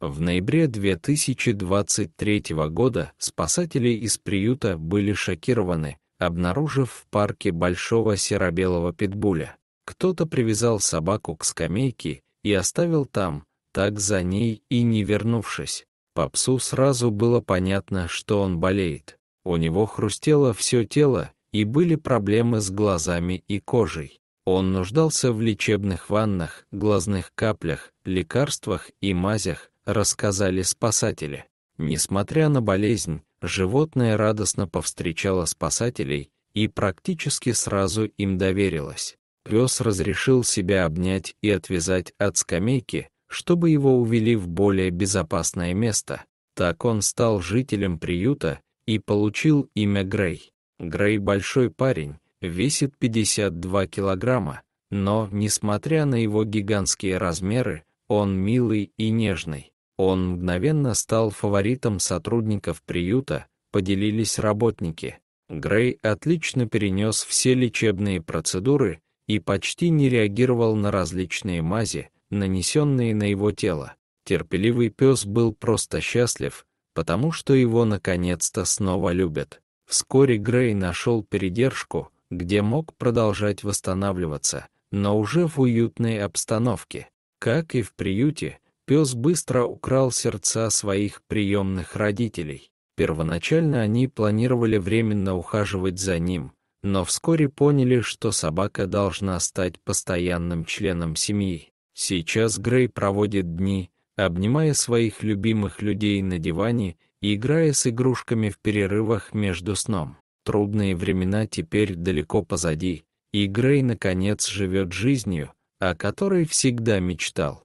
В ноябре 2023 года спасатели из приюта были шокированы, обнаружив в парке большого серо-белого питбуля. Кто-то привязал собаку к скамейке и оставил там, так за ней и не вернувшись. По псу сразу было понятно, что он болеет. У него хрустело все тело, и были проблемы с глазами и кожей. Он нуждался в лечебных ваннах, глазных каплях, лекарствах и мазях, рассказали спасатели. Несмотря на болезнь, животное радостно повстречало спасателей и практически сразу им доверилось. Пес разрешил себя обнять и отвязать от скамейки, чтобы его увели в более безопасное место. Так он стал жителем приюта и получил имя Грей. Грей большой парень, весит 52 килограмма, но, несмотря на его гигантские размеры, он милый и нежный. Он мгновенно стал фаворитом сотрудников приюта, поделились работники. Грей отлично перенес все лечебные процедуры и почти не реагировал на различные мази, нанесенные на его тело. Терпеливый пес был просто счастлив, потому что его наконец-то снова любят. Вскоре Грей нашел передержку, где мог продолжать восстанавливаться, но уже в уютной обстановке. Как и в приюте, пес быстро украл сердца своих приемных родителей. Первоначально они планировали временно ухаживать за ним, но вскоре поняли, что собака должна стать постоянным членом семьи. Сейчас Грей проводит дни, обнимая своих любимых людей на диване и играя с игрушками в перерывах между сном. Трудные времена теперь далеко позади, и Грей наконец живет жизнью, о которой всегда мечтал.